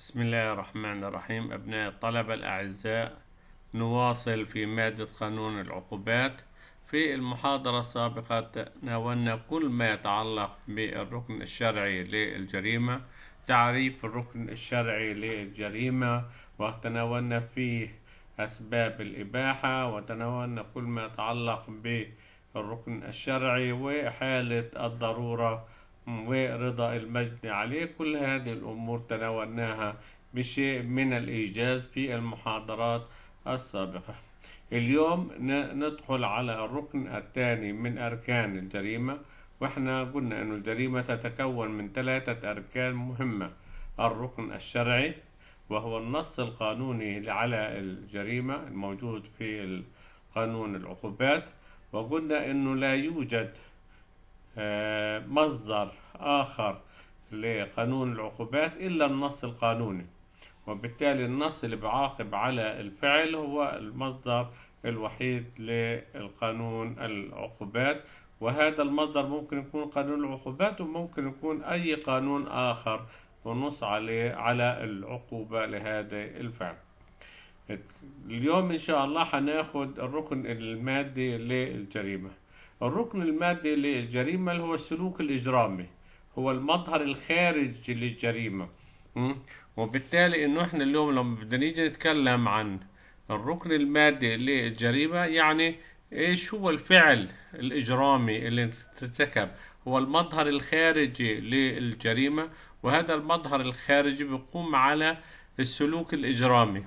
بسم الله الرحمن الرحيم أبناء الطلبة الأعزاء نواصل في مادة قانون العقوبات في المحاضرة السابقة تناولنا كل ما يتعلق بالركن الشرعي للجريمة تعريف الركن الشرعي للجريمة وتناولنا فيه أسباب الإباحة وتناولنا كل ما يتعلق بالركن الشرعي وحالة الضرورة ورضا المجد عليه كل هذه الأمور تناولناها بشيء من الإيجاز في المحاضرات السابقة اليوم ندخل على الركن الثاني من أركان الجريمة واحنا قلنا أن الجريمة تتكون من ثلاثة أركان مهمة الركن الشرعي وهو النص القانوني على الجريمة الموجود في قانون العقوبات وقلنا أنه لا يوجد آه، مصدر آخر لقانون العقوبات إلا النص القانوني وبالتالي النص اللي بعاقب على الفعل هو المصدر الوحيد للقانون العقوبات وهذا المصدر ممكن يكون قانون العقوبات وممكن يكون أي قانون آخر ونص عليه على العقوبة لهذا الفعل اليوم إن شاء الله هناخد الركن المادي للجريمة الركن المادي للجريمة اللي هو السلوك الإجرامي هو المظهر الخارجي للجريمة وبالتالي إنه إحنا اليوم لما بدنا نيجي نتكلم عن الركن المادي للجريمة يعني إيش هو الفعل الإجرامي اللي ارتكب هو المظهر الخارجي للجريمة وهذا المظهر الخارجي بيقوم على السلوك الإجرامي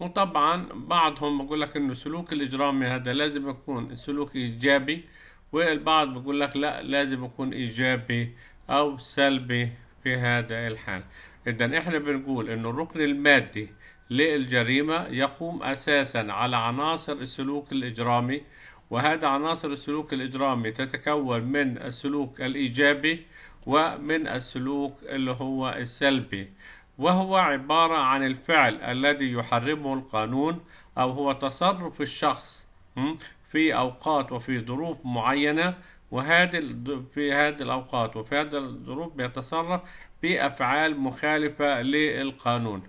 وطبعا بعضهم بقول لك انه سلوك الاجرامي هذا لازم يكون سلوك ايجابي والبعض بقول لك لا لازم يكون ايجابي او سلبي في هذا الحال اذا احنا بنقول انه الركن المادي للجريمة يقوم أساسا على عناصر السلوك الإجرامي وهذا عناصر السلوك الإجرامي تتكون من السلوك الإيجابي ومن السلوك اللي هو السلبي وهو عبارة عن الفعل الذي يحرمه القانون أو هو تصرف الشخص في أوقات وفي ظروف معينة وهذه في هذه الأوقات وفي هذه الظروف بيتصرف بأفعال مخالفة للقانون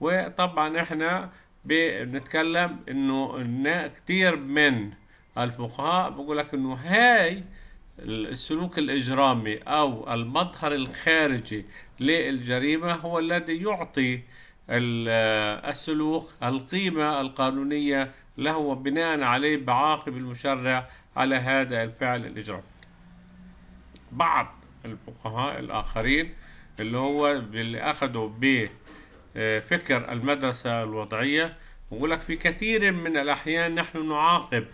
وطبعا احنا بنتكلم انه كتير من الفقهاء بيقول لك انه هاي السلوك الإجرامي أو المظهر الخارجي للجريمة هو الذي يعطي السلوك القيمة القانونية له وبناء عليه بعاقب المشرع على هذا الفعل الإجرامي بعض الفقهاء الآخرين اللي هو اللي أخذوا بفكر المدرسة الوضعية يقول لك في كثير من الأحيان نحن نعاقب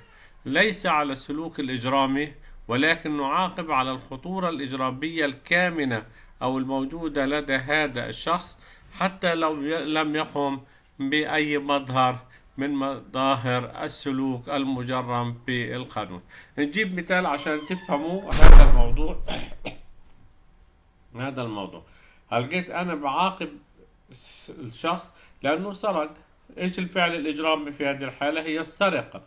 ليس على السلوك الإجرامي ولكن نعاقب على الخطورة الإجرامية الكامنة أو الموجودة لدى هذا الشخص حتى لو لم يقم بأي مظهر من مظاهر السلوك المجرم بالقانون نجيب مثال عشان تفهموا هذا الموضوع هذا الموضوع هل جيت أنا بعاقب الشخص لأنه سرق إيش الفعل الإجرامي في هذه الحالة هي السرقة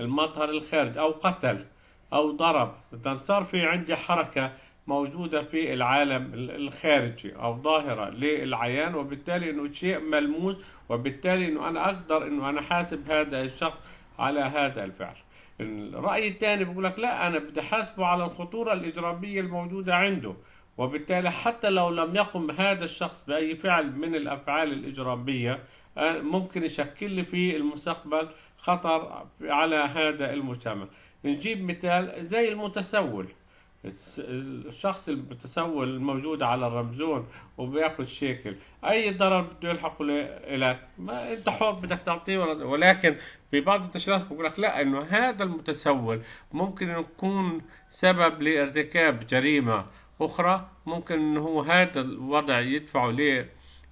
المظهر الخارج أو قتل أو ضرب إذا صار في عندي حركة موجودة في العالم الخارجي أو ظاهرة للعيان وبالتالي أنه شيء ملموس وبالتالي أنه أنا أقدر أنه أنا حاسب هذا الشخص على هذا الفعل الرأي الثاني بيقول لك لا أنا بدي حاسبه على الخطورة الإجرامية الموجودة عنده وبالتالي حتى لو لم يقم هذا الشخص بأي فعل من الأفعال الإجرامية آه، ممكن يشكل لي في المستقبل خطر على هذا المجتمع بنجيب مثال زي المتسول الشخص المتسول الموجود على الرمزون وبياخذ شيكل اي ضرر بده يلحقه لك ما انت حر بدك تعطيه ولكن في بعض التشريعات بقول لك لا انه هذا المتسول ممكن يكون سبب لارتكاب جريمه اخرى ممكن انه هو هذا الوضع يدفعه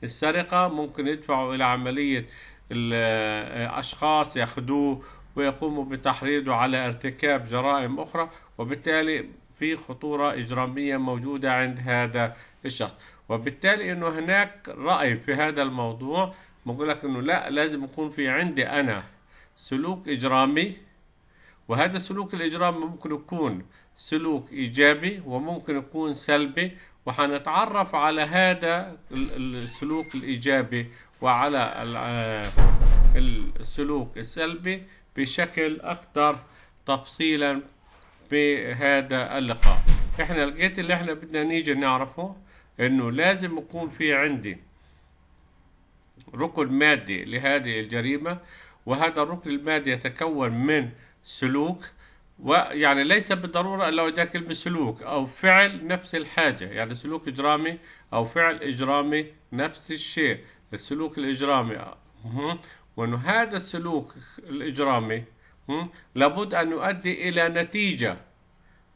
للسرقه ممكن يدفعه الى عمليه الاشخاص ياخذوه ويقوموا بتحريضه على ارتكاب جرائم أخرى وبالتالي في خطورة إجرامية موجودة عند هذا الشخص وبالتالي أنه هناك رأي في هذا الموضوع بقول لك أنه لا لازم يكون في عندي أنا سلوك إجرامي وهذا السلوك الإجرامي ممكن يكون سلوك إيجابي وممكن يكون سلبي وحنتعرف على هذا السلوك الإيجابي وعلى آه، السلوك السلبي بشكل أكثر تفصيلا بهذا اللقاء احنا لقيت اللي احنا بدنا نيجي نعرفه انه لازم يكون في عندي ركن مادي لهذه الجريمة وهذا الركن المادي يتكون من سلوك ويعني ليس بالضرورة لو ده كلمة سلوك أو فعل نفس الحاجة يعني سلوك إجرامي أو فعل إجرامي نفس الشيء السلوك الإجرامي وأنه هذا السلوك الإجرامي لابد أن يؤدي إلى نتيجة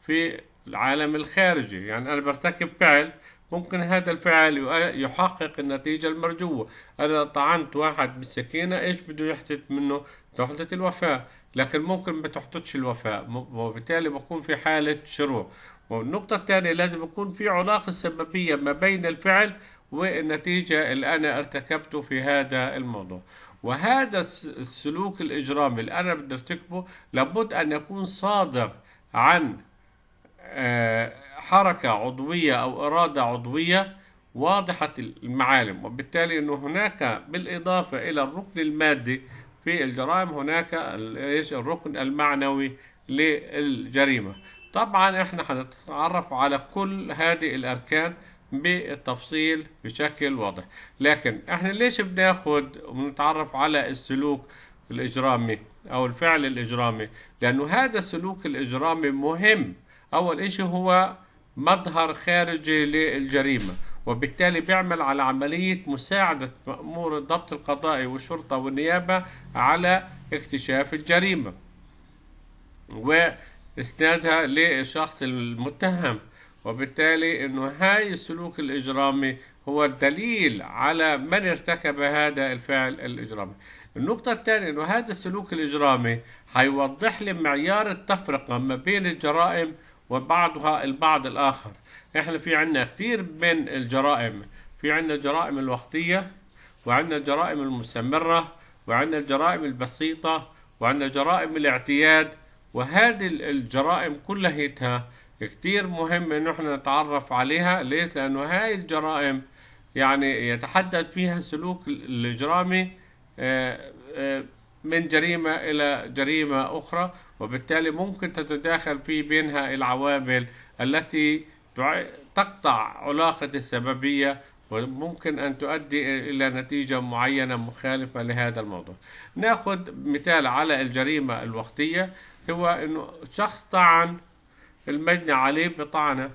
في العالم الخارجي يعني أنا برتكب فعل ممكن هذا الفعل يحقق النتيجة المرجوة أنا طعنت واحد بالسكينة إيش بده يحدث منه تحدث الوفاة لكن ممكن ما تحدثش الوفاة وبالتالي بكون في حالة شروع والنقطة الثانية لازم يكون في علاقة سببية ما بين الفعل والنتيجة اللي أنا ارتكبته في هذا الموضوع وهذا السلوك الإجرامي اللي أنا بدي أرتكبه لابد أن يكون صادر عن آه، حركة عضوية أو إرادة عضوية واضحة المعالم وبالتالي أنه هناك بالإضافة إلى الركن المادي في الجرائم هناك الركن المعنوي للجريمة طبعا احنا هنتعرف على كل هذه الأركان بالتفصيل بشكل واضح لكن احنا ليش بناخد ونتعرف على السلوك الإجرامي أو الفعل الإجرامي لأنه هذا السلوك الإجرامي مهم أول إشي هو مظهر خارجي للجريمة وبالتالي بيعمل على عملية مساعدة مأمور الضبط القضائي والشرطة والنيابة على اكتشاف الجريمة وإسنادها للشخص المتهم وبالتالي أنه هاي السلوك الإجرامي هو الدليل على من ارتكب هذا الفعل الإجرامي النقطة الثانية أنه هذا السلوك الإجرامي حيوضح لي معيار التفرقة ما بين الجرائم وبعضها البعض الآخر إحنا في عنا كثير من الجرائم في عنا الجرائم الوقتية وعندنا الجرائم المستمرة وعندنا الجرائم البسيطة وعندنا جرائم الاعتياد وهذه الجرائم كلها كتير مهم إن إحنا نتعرف عليها ليه؟ لأنه هاي الجرائم يعني يتحدد فيها السلوك الإجرامي آه، آه، من جريمة إلى جريمة أخرى وبالتالي ممكن تتداخل في بينها العوامل التي تقطع علاقة السببية وممكن أن تؤدي إلى نتيجة معينة مخالفة لهذا الموضوع ناخذ مثال على الجريمة الوقتية هو أنه شخص طعن المجني عليه بطعنة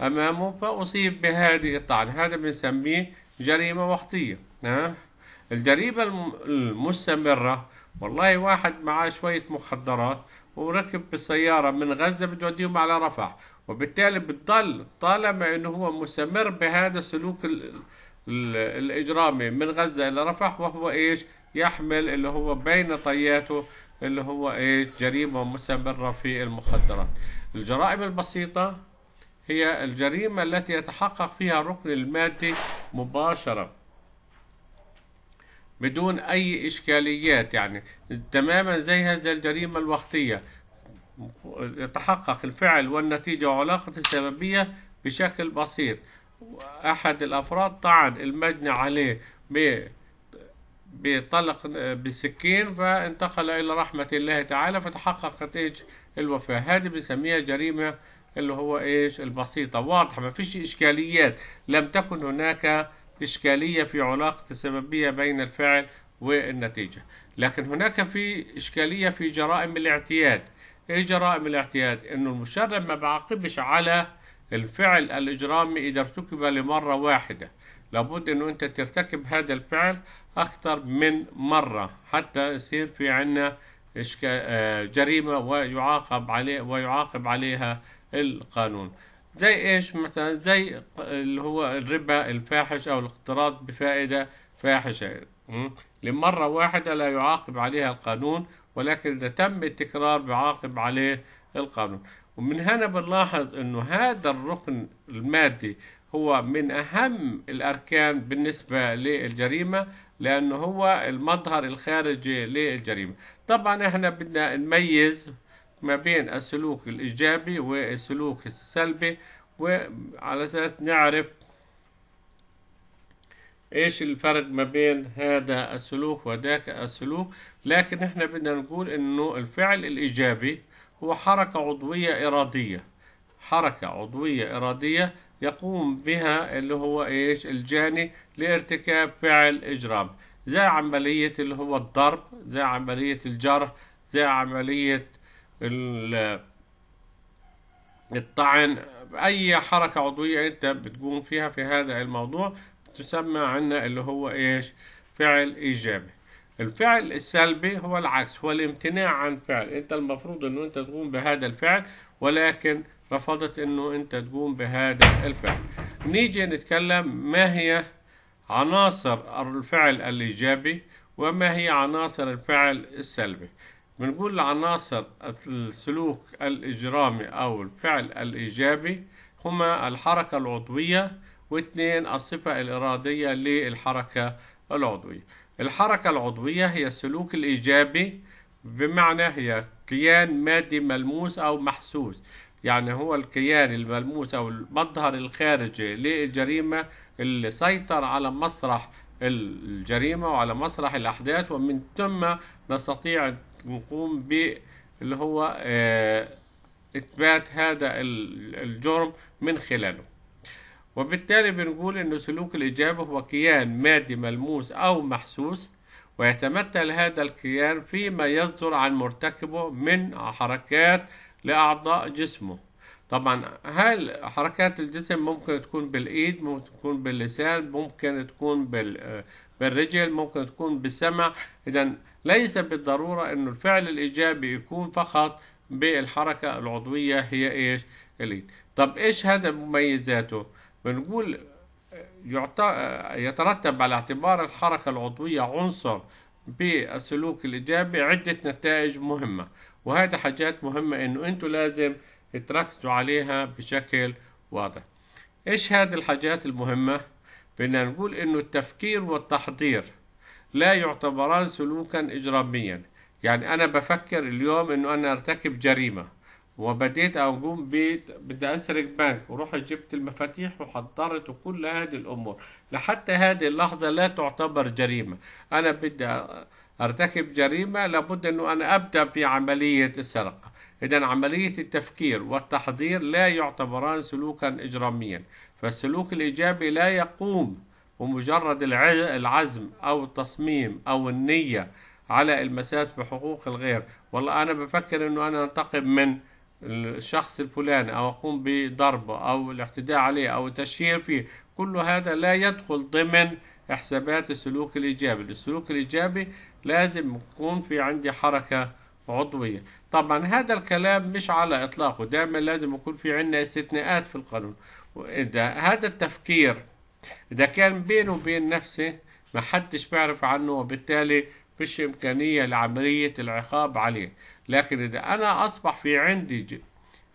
أمامه فأصيب بهذه الطعنة هذا بنسميه جريمة وقتية ها الجريمة المستمرة والله واحد معاه شوية مخدرات وركب بالسيارة من غزة بتوديهم يوديهم على رفح وبالتالي بتضل طالما انه هو مستمر بهذا السلوك الـ الـ الاجرامي من غزة الى رفح وهو ايش يحمل اللي هو بين طياته اللي هو ايش جريمة مستمرة في المخدرات الجرائم البسيطة هي الجريمة التي يتحقق فيها الركن المادي مباشرة بدون أي إشكاليات يعني تماما زي هذه الجريمة الوقتية يتحقق الفعل والنتيجة وعلاقة السببية بشكل بسيط أحد الأفراد طعن المجني عليه ب بطلق بسكين فانتقل إلى رحمة الله تعالى فتحققت إيش الوفاة هذه بنسميها جريمة اللي هو إيش البسيطة واضحة ما فيش إشكاليات لم تكن هناك إشكالية في علاقة السببية بين الفعل والنتيجة لكن هناك في إشكالية في جرائم الاعتياد إيه جرائم الاعتياد إنه المشرع ما بعاقبش على الفعل الإجرامي إذا ارتكب لمرة واحدة لابد انه انت ترتكب هذا الفعل اكثر من مرة حتى يصير في عنا آه، جريمة ويعاقب عليه ويعاقب عليها القانون زي ايش مثلا زي اللي هو الربا الفاحش او الاقتراض بفائدة فاحشة لمرة واحدة لا يعاقب عليها القانون ولكن إذا تم التكرار بعاقب عليه القانون ومن هنا بنلاحظ أنه هذا الركن المادي هو من أهم الأركان بالنسبة للجريمة لأنه هو المظهر الخارجي للجريمة طبعا احنا بدنا نميز ما بين السلوك الإيجابي والسلوك السلبي وعلى أساس نعرف ايش الفرق ما بين هذا السلوك وذاك السلوك لكن احنا بدنا نقول انه الفعل الايجابي هو حركة عضوية ارادية حركة عضوية ارادية يقوم بها اللي هو ايش الجاني لارتكاب فعل اجرام زي عملية اللي هو الضرب زي عملية الجرح زي عملية الطعن اي حركة عضوية انت بتقوم فيها في هذا الموضوع تسمى عنا اللي هو ايش فعل ايجابي الفعل السلبي هو العكس هو الامتناع عن فعل انت المفروض انه انت تقوم بهذا الفعل ولكن رفضت انه انت تقوم بهذا الفعل نيجي نتكلم ما هي عناصر الفعل الايجابي وما هي عناصر الفعل السلبي بنقول عناصر السلوك الاجرامي او الفعل الايجابي هما الحركة العضوية واثنين الصفة الارادية للحركة العضوية الحركة العضوية هي السلوك الايجابي بمعنى هي كيان مادي ملموس او محسوس يعني هو الكيان الملموس أو المظهر الخارجي للجريمة اللي سيطر على مسرح الجريمة وعلى مسرح الأحداث ومن ثم نستطيع نقوم ب اللي هو آه، إثبات هذا الجرم من خلاله وبالتالي بنقول إن سلوك الإجابة هو كيان مادي ملموس أو محسوس ويتمثل هذا الكيان فيما يصدر عن مرتكبه من حركات لأعضاء جسمه طبعا هل حركات الجسم ممكن تكون بالإيد ممكن تكون باللسان ممكن تكون آه، بالرجل ممكن تكون بالسمع إذا ليس بالضرورة أنه الفعل الإيجابي يكون فقط بالحركة العضوية هي إيش الإيد طب إيش هذا مميزاته بنقول آه، آه، يترتب على اعتبار الحركة العضوية عنصر بالسلوك الإيجابي عدة نتائج مهمة وهذا حاجات مهمة انه انتوا لازم تركزوا عليها بشكل واضح ايش هذه الحاجات المهمة بدنا نقول انه التفكير والتحضير لا يعتبران سلوكا اجراميا يعني انا بفكر اليوم انه انا ارتكب جريمة وبديت اقوم بدي اسرق بنك ورحت جبت المفاتيح وحضرت وكل هذه الامور لحتى هذه اللحظة لا تعتبر جريمة انا بدي أرتكب جريمة لابد أنه أنا أبدأ في عمليه السرقة إذا عملية التفكير والتحضير لا يعتبران سلوكا إجراميا فالسلوك الإيجابي لا يقوم بمجرد العزم أو التصميم أو النية على المساس بحقوق الغير والله أنا بفكر أنه أنا أنتقم من الشخص الفلاني أو أقوم بضربه أو الاعتداء عليه أو التشهير فيه كل هذا لا يدخل ضمن حسابات السلوك الإيجابي السلوك الإيجابي لازم يكون في عندي حركة عضوية طبعا هذا الكلام مش على إطلاقه دائما لازم يكون في عندنا استثناءات في القانون وإذا هذا التفكير إذا كان بينه وبين نفسه ما حدش بيعرف عنه وبالتالي فيش إمكانية لعملية العقاب عليه لكن إذا أنا أصبح في عندي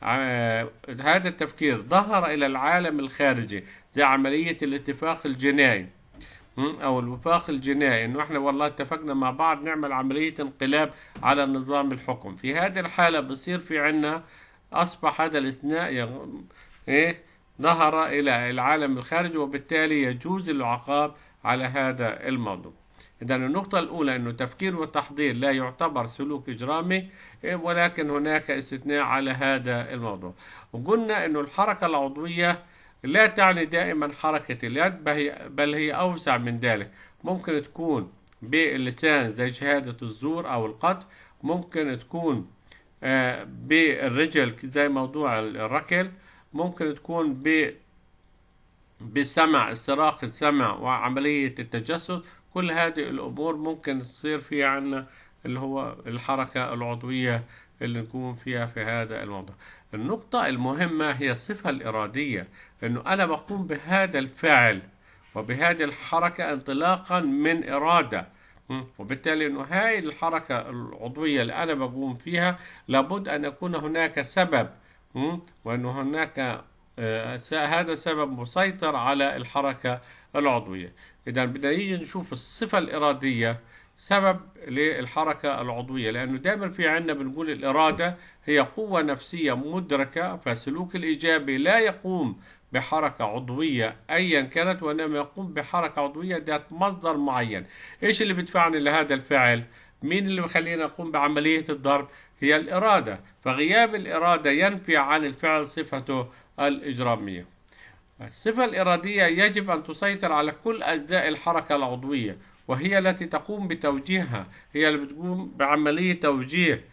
آه، هذا التفكير ظهر إلى العالم الخارجي زي عملية الاتفاق الجنائي أو الوفاق الجنائي إنه إحنا والله اتفقنا مع بعض نعمل عملية انقلاب على نظام الحكم في هذه الحالة بصير في عنا أصبح هذا الاثناء يغ... إيه ظهر إلى العالم الخارجي وبالتالي يجوز العقاب على هذا الموضوع إذا النقطة الأولى أنه تفكير وتحضير لا يعتبر سلوك إجرامي إيه، ولكن هناك استثناء على هذا الموضوع وقلنا أنه الحركة العضوية لا تعني دائما حركة اليد بل هي أوسع من ذلك ممكن تكون باللسان زي شهادة الزور أو القط ممكن تكون آه، بالرجل زي موضوع الركل ممكن تكون ب بسمع استراق السمع وعملية التجسد كل هذه الأمور ممكن تصير في عنا اللي هو الحركة العضوية اللي نكون فيها في هذا الموضوع النقطة المهمة هي الصفة الإرادية أنه أنا بقوم بهذا الفعل وبهذه الحركة انطلاقا من إرادة وبالتالي أنه هاي الحركة العضوية اللي أنا بقوم فيها لابد أن يكون هناك سبب وأن هناك آه، هذا سبب مسيطر على الحركة العضوية إذا بدنا نيجي نشوف الصفة الإرادية سبب للحركة العضوية لأنه دائما في عندنا بنقول الإرادة هي قوة نفسية مدركة فالسلوك الإيجابي لا يقوم بحركة عضوية أيا كانت وإنما يقوم بحركة عضوية ذات مصدر معين إيش اللي بدفعني لهذا الفعل؟ مين اللي بخلينا نقوم بعملية الضرب؟ هي الإرادة فغياب الإرادة ينفي عن الفعل صفته الإجرامية الصفة الإرادية يجب أن تسيطر على كل أجزاء الحركة العضوية وهي التي تقوم بتوجيهها هي اللي بتقوم بعملية توجيه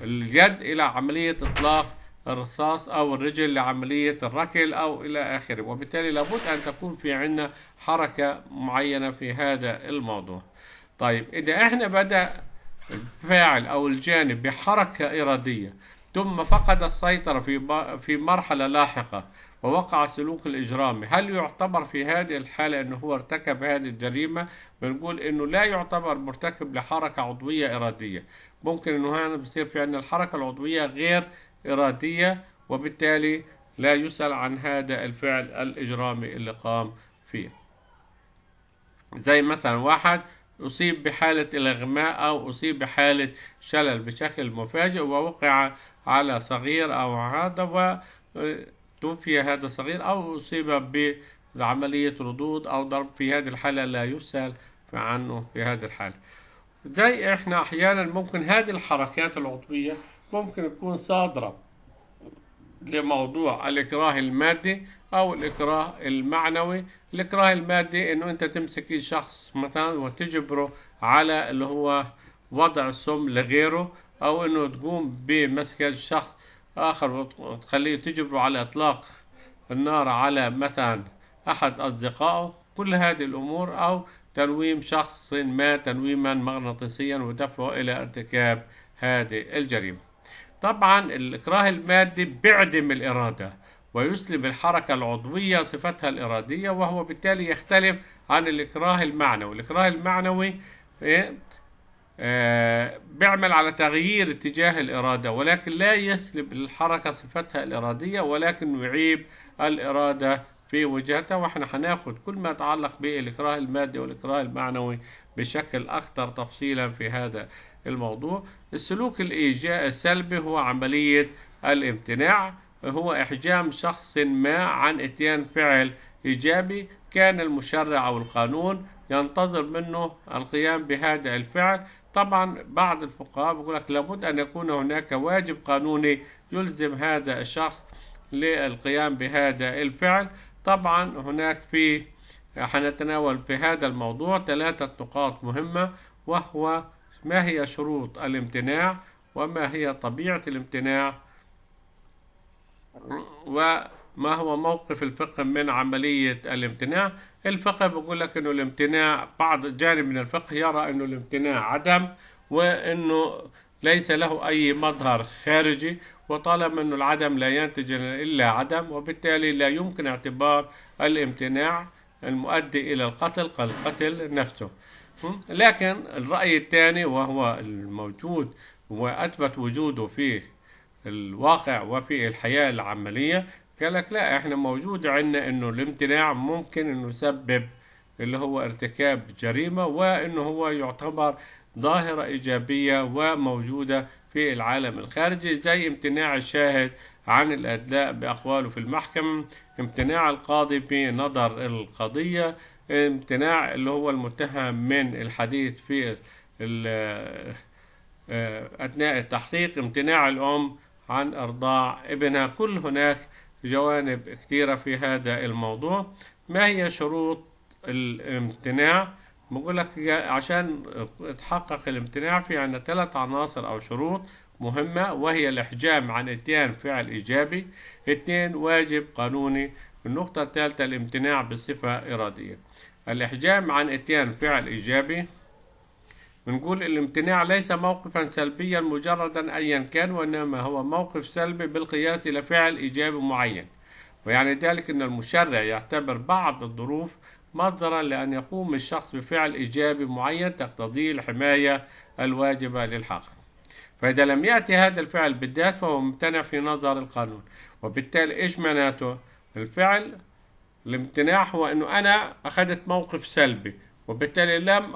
اليد إلى عملية إطلاق الرصاص أو الرجل لعملية الركل أو إلى آخره وبالتالي لابد أن تكون في عنا حركة معينة في هذا الموضوع طيب إذا إحنا بدأ الفاعل أو الجانب بحركة إرادية ثم فقد السيطرة في في مرحلة لاحقة ووقع سلوك الإجرامي هل يعتبر في هذه الحالة أنه هو ارتكب هذه الجريمة بنقول أنه لا يعتبر مرتكب لحركة عضوية إرادية ممكن أنه هنا بيصير في أن الحركة العضوية غير إرادية وبالتالي لا يسأل عن هذا الفعل الإجرامي اللي قام فيه زي مثلا واحد أصيب بحالة الإغماء أو أصيب بحالة شلل بشكل مفاجئ ووقع على صغير أو هذا و توفي هذا الصغير أو أصيب بعملية ردود أو ضرب في هذه الحالة لا يسأل عنه في هذه الحالة زي إحنا أحيانا ممكن هذه الحركات العضوية ممكن تكون صادرة لموضوع الإكراه المادي أو الإكراه المعنوي الإكراه المادي إنه أنت تمسك شخص مثلا وتجبره على اللي هو وضع السم لغيره أو إنه تقوم بمسك الشخص آخر وتخليه تجبره على إطلاق النار على مثلا أحد أصدقائه كل هذه الأمور أو تنويم شخص ما تنويما مغناطيسيا ودفعه إلى ارتكاب هذه الجريمة طبعا الإكراه المادي بيعدم الإرادة ويسلب الحركة العضوية صفتها الإرادية وهو بالتالي يختلف عن الإكراه المعنوي الإكراه المعنوي إيه؟ آه، بيعمل على تغيير اتجاه الإرادة ولكن لا يسلب الحركة صفتها الإرادية ولكن يعيب الإرادة في وجهتها واحنا هناخد كل ما يتعلق بالإكراه المادي والإكراه المعنوي بشكل أكثر تفصيلا في هذا الموضوع السلوك الإيجاء السلبي هو عملية الامتناع هو إحجام شخص ما عن إتيان فعل إيجابي كان المشرع أو القانون ينتظر منه القيام بهذا الفعل طبعا بعض الفقهاء بيقول لك لابد أن يكون هناك واجب قانوني يلزم هذا الشخص للقيام بهذا الفعل طبعا هناك في حنتناول في هذا الموضوع ثلاثة نقاط مهمة وهو ما هي شروط الامتناع وما هي طبيعة الامتناع و ما هو موقف الفقه من عملية الامتناع الفقه بيقول لك انه الامتناع بعض جانب من الفقه يرى انه الامتناع عدم وانه ليس له اي مظهر خارجي وطالما انه العدم لا ينتج الا عدم وبالتالي لا يمكن اعتبار الامتناع المؤدي الى القتل كالقتل نفسه لكن الراي الثاني وهو الموجود واثبت وجوده في الواقع وفي الحياه العمليه قال لك لا احنا موجود عندنا انه الامتناع ممكن انه يسبب اللي هو ارتكاب جريمة وانه هو يعتبر ظاهرة ايجابية وموجودة في العالم الخارجي زي امتناع الشاهد عن الادلاء باقواله في المحكمة امتناع القاضي في نظر القضية امتناع اللي هو المتهم من الحديث في آه، اثناء التحقيق امتناع الام عن ارضاع ابنها كل هناك جوانب كثيرة في هذا الموضوع ما هي شروط الامتناع بقول لك عشان تحقق الامتناع في عندنا ثلاث عناصر أو شروط مهمة وهي الإحجام عن إتيان فعل إيجابي اثنين واجب قانوني النقطة الثالثة الامتناع بصفة إرادية الإحجام عن إتيان فعل إيجابي بنقول الامتناع ليس موقفا سلبيا مجردا أيا كان وإنما هو موقف سلبي بالقياس إلى فعل إيجابي معين ويعني ذلك أن المشرع يعتبر بعض الظروف مصدرا لأن يقوم الشخص بفعل إيجابي معين تقتضيه الحماية الواجبة للحق فإذا لم يأتي هذا الفعل بالذات فهو ممتنع في نظر القانون وبالتالي إيش معناته الفعل الامتناع هو أنه أنا أخذت موقف سلبي وبالتالي لم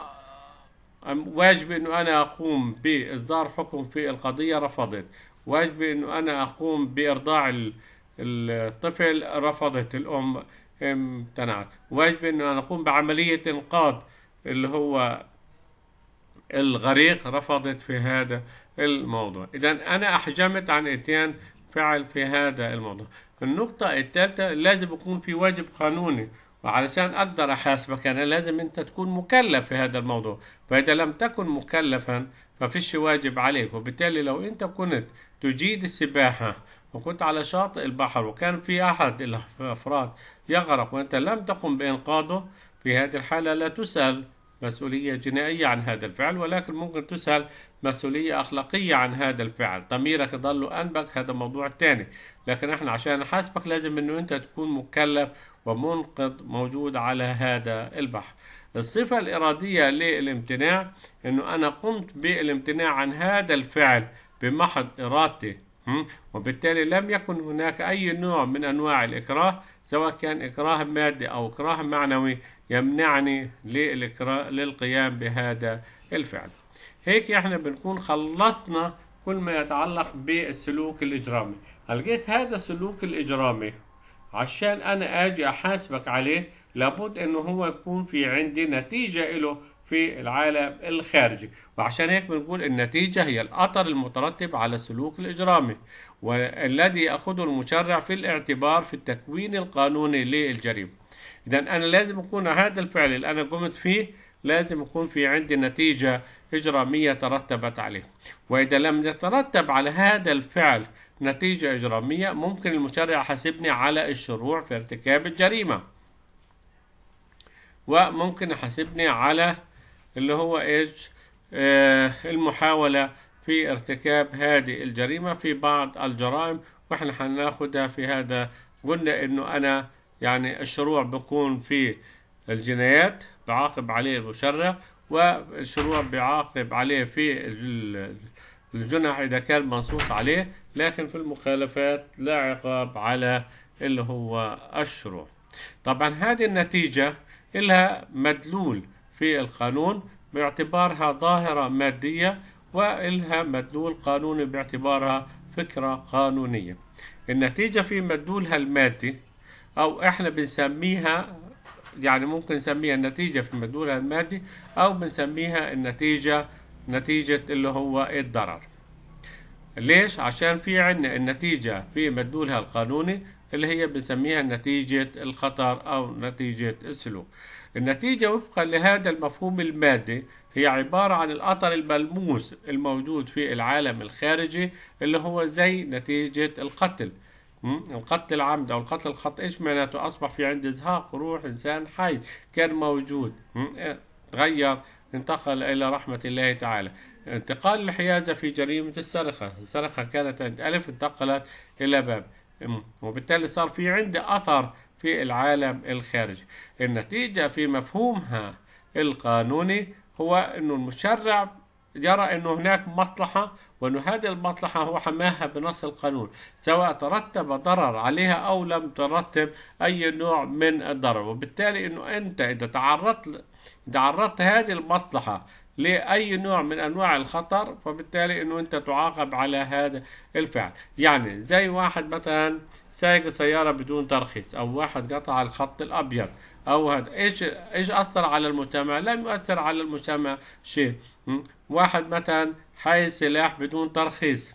واجب أنه أنا أقوم بإصدار حكم في القضية رفضت واجب أنه أنا أقوم بإرضاع الطفل رفضت الأم امتنعت واجب أنه أنا أقوم بعملية إنقاذ اللي هو الغريق رفضت في هذا الموضوع إذا أنا أحجمت عن إتيان فعل في هذا الموضوع النقطة الثالثة لازم يكون في واجب قانوني وعلشان أقدر أحاسبك أنا يعني لازم أنت تكون مكلف في هذا الموضوع فإذا لم تكن مكلفا ففيش واجب عليك وبالتالي لو أنت كنت تجيد السباحة وكنت على شاطئ البحر وكان في أحد الأفراد يغرق وأنت لم تقم بإنقاذه في هذه الحالة لا تسأل مسؤولية جنائية عن هذا الفعل ولكن ممكن تسأل مسؤولية أخلاقية عن هذا الفعل ضميرك يضل أنبك هذا موضوع تاني لكن احنا عشان نحاسبك لازم انه انت تكون مكلف ومنقذ موجود على هذا البحر الصفة الإرادية للامتناع انه أنا قمت بالامتناع عن هذا الفعل بمحض إرادتي وبالتالي لم يكن هناك أي نوع من أنواع الإكراه سواء كان إكراه مادي أو إكراه معنوي يمنعني للإكراه للقيام بهذا الفعل هيك احنا بنكون خلصنا كل ما يتعلق بالسلوك الإجرامي لقيت هذا السلوك الإجرامي عشان أنا أجي أحاسبك عليه لابد أنه هو يكون في عندي نتيجة له في العالم الخارجي وعشان هيك بنقول النتيجة هي الأثر المترتب على السلوك الإجرامي والذي يأخذه المشرع في الاعتبار في التكوين القانوني للجريمة إذا أنا لازم يكون هذا الفعل اللي أنا قمت فيه لازم يكون في عندي نتيجة إجرامية ترتبت عليه وإذا لم يترتب على هذا الفعل نتيجة إجرامية ممكن المشرع يحاسبني على الشروع في ارتكاب الجريمة وممكن يحاسبني على اللي هو ايش آه، المحاولة في ارتكاب هذه الجريمة في بعض الجرائم واحنا حناخدها في هذا قلنا انه انا يعني الشروع بكون في الجنايات بعاقب عليه المشرع والشروع بعاقب عليه في الجنح إذا كان منصوص عليه لكن في المخالفات لا عقاب على اللي هو الشروع طبعا هذه النتيجة إلها مدلول في القانون باعتبارها ظاهرة مادية وإلها مدلول قانوني باعتبارها فكرة قانونية النتيجة في مدلولها المادي أو إحنا بنسميها يعني ممكن نسميها النتيجة في مدلولها المادي أو بنسميها النتيجة نتيجة اللي هو الضرر ليش؟ عشان في عندنا النتيجة في مدلولها القانوني اللي هي بنسميها نتيجة الخطر أو نتيجة السلوك النتيجة وفقا لهذا المفهوم المادي هي عبارة عن الأثر الملموس الموجود في العالم الخارجي اللي هو زي نتيجة القتل القتل العمد او القتل الخط ايش معناته اصبح في عندي ازهاق روح انسان حي كان موجود تغير انتقل الى رحمه الله تعالى انتقال الحيازه في جريمه السرقه السرقه كانت عند الف انتقلت الى باب وبالتالي صار في عندي أثر في العالم الخارجي النتيجة في مفهومها القانوني هو أنه المشرع يرى أنه هناك مصلحة وأن هذه المصلحة هو حماها بنص القانون سواء ترتب ضرر عليها أو لم ترتب أي نوع من الضرر وبالتالي أنه أنت إذا تعرضت إذا عرضت هذه المصلحة لأي نوع من أنواع الخطر فبالتالي أنه أنت تعاقب على هذا الفعل يعني زي واحد مثلا سايق سيارة بدون ترخيص أو واحد قطع الخط الأبيض أو هذا إيش إيش أثر على المجتمع؟ لم يؤثر على المجتمع شيء واحد مثلا حي سلاح بدون ترخيص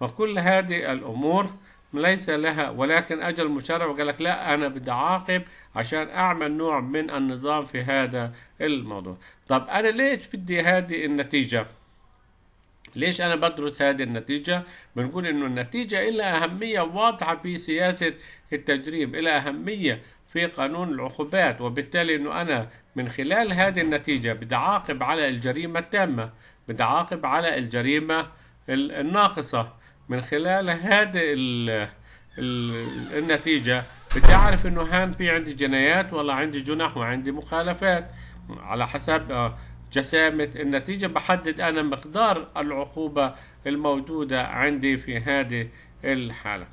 وكل هذه الأمور ليس لها ولكن أجل المشرع وقال لك لا أنا بدي أعاقب عشان أعمل نوع من النظام في هذا الموضوع طب أنا ليش بدي هذه النتيجة ليش أنا بدرس هذه النتيجة بنقول إنه النتيجة الى أهمية واضحة في سياسة التجريب الى أهمية في قانون العقوبات وبالتالي انه انا من خلال هذه النتيجه بدي اعاقب على الجريمه التامه بدي اعاقب على الجريمه الناقصه من خلال هذه ال النتيجة بتعرف انه هان في عندي جنايات ولا عندي جنح وعندي مخالفات على حسب آه، جسامة النتيجة بحدد انا مقدار العقوبة الموجودة عندي في هذه الحالة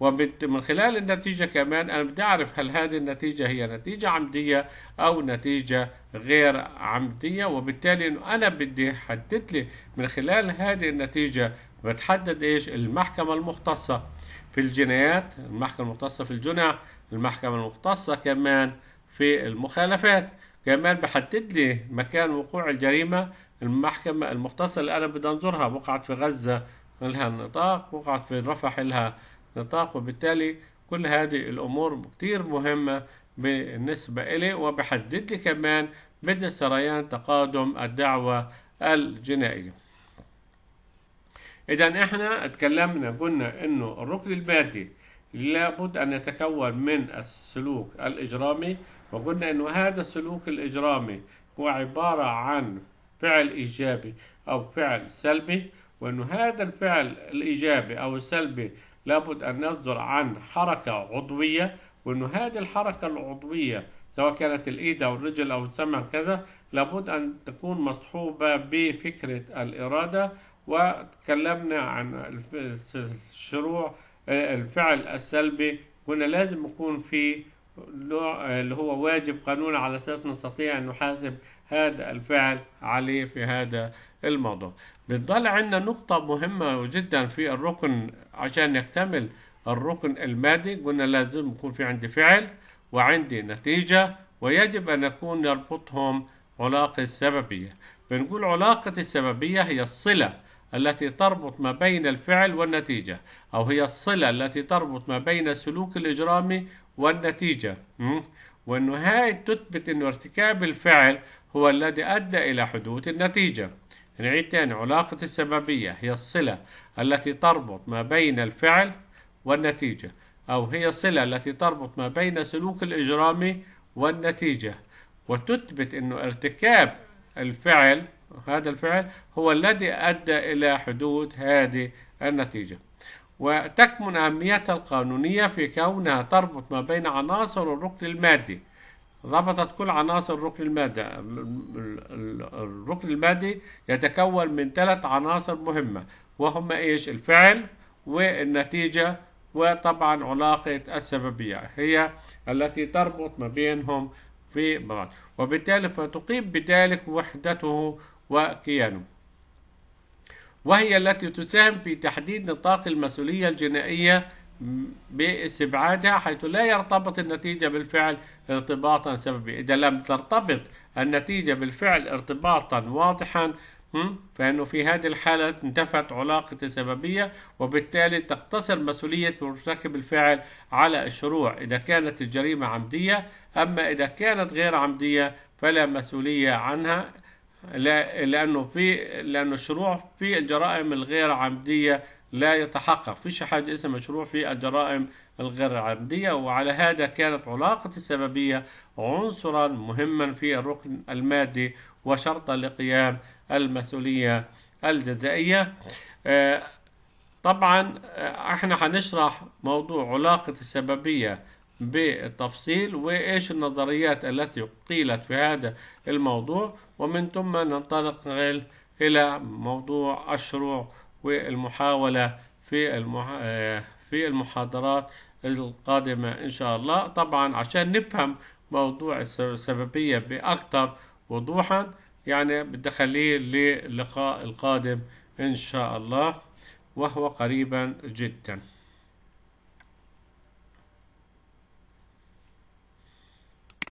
ومن خلال النتيجة كمان أنا بدي أعرف هل هذه النتيجة هي نتيجة عمدية أو نتيجة غير عمدية وبالتالي أنه أنا بدي حدد لي من خلال هذه النتيجة بتحدد ايش المحكمة المختصة في الجنايات المحكمة المختصة في الجنح المحكمة المختصة كمان في المخالفات كمان بحدد لي مكان وقوع الجريمة المحكمة المختصة اللي أنا بدي أنظرها وقعت في غزة لها نطاق وقعت في رفح لها نطاق وبالتالي كل هذه الأمور كتير مهمة بالنسبة إلي وبحدد لي كمان مدى سريان تقادم الدعوة الجنائية إذا إحنا اتكلمنا قلنا إنه الركن المادي لابد أن يتكون من السلوك الإجرامي وقلنا إنه هذا السلوك الإجرامي هو عبارة عن فعل إيجابي أو فعل سلبي وإنه هذا الفعل الإيجابي أو السلبي لابد أن يصدر عن حركة عضوية وإنه هذه الحركة العضوية سواء كانت الإيد أو الرجل أو السمع كذا لابد أن تكون مصحوبة بفكرة الإرادة وتكلمنا عن الشروع الفعل السلبي قلنا لازم يكون في نوع اللي هو واجب قانون على اساس نستطيع ان نحاسب هذا الفعل عليه في هذا الموضوع بتضل عندنا نقطة مهمة جدا في الركن عشان يكتمل الركن المادي قلنا لازم يكون في عندي فعل وعندي نتيجة ويجب أن يكون يربطهم علاقة السببية بنقول علاقة السببية هي الصلة التي تربط ما بين الفعل والنتيجة أو هي الصلة التي تربط ما بين السلوك الإجرامي والنتيجة وأنه هاي تثبت أنه ارتكاب الفعل هو الذي أدى إلى حدوث النتيجة نعيد تاني علاقة السببية هي الصلة التي تربط ما بين الفعل والنتيجة أو هي الصلة التي تربط ما بين سلوك الإجرامي والنتيجة وتثبت أنه ارتكاب الفعل هذا الفعل هو الذي أدى إلى حدوث هذه النتيجة وتكمن أهميتها القانونية في كونها تربط ما بين عناصر الركن المادي ربطت كل عناصر الركن المادي الركن المادي يتكون من ثلاث عناصر مهمة وهما إيش الفعل والنتيجة وطبعا علاقة السببية هي التي تربط ما بينهم في بعض وبالتالي فتقيم بذلك وحدته وكيانو وهي التي تساهم في تحديد نطاق المسؤولية الجنائية باستبعادها حيث لا يرتبط النتيجة بالفعل ارتباطا سببيا إذا لم ترتبط النتيجة بالفعل ارتباطا واضحا فإنه في هذه الحالة انتفت علاقة السببية وبالتالي تقتصر مسؤولية مرتكب الفعل على الشروع إذا كانت الجريمة عمدية أما إذا كانت غير عمدية فلا مسؤولية عنها لأنه في لأن الشروع في الجرائم الغير عمدية لا يتحقق فيش حاجة اسمها مشروع في الجرائم الغير عمدية وعلى هذا كانت علاقة السببية عنصرا مهما في الركن المادي وشرطا لقيام المسؤولية الجزائية آه، طبعا آه، احنا هنشرح موضوع علاقة السببية بالتفصيل وايش النظريات التي قيلت في هذا الموضوع ومن ثم ننطلق إلى موضوع الشروع والمحاولة في آه، في المحاضرات القادمة إن شاء الله طبعا عشان نفهم موضوع السببية بأكثر وضوحا يعني بدي للقاء القادم إن شاء الله وهو قريبا جدا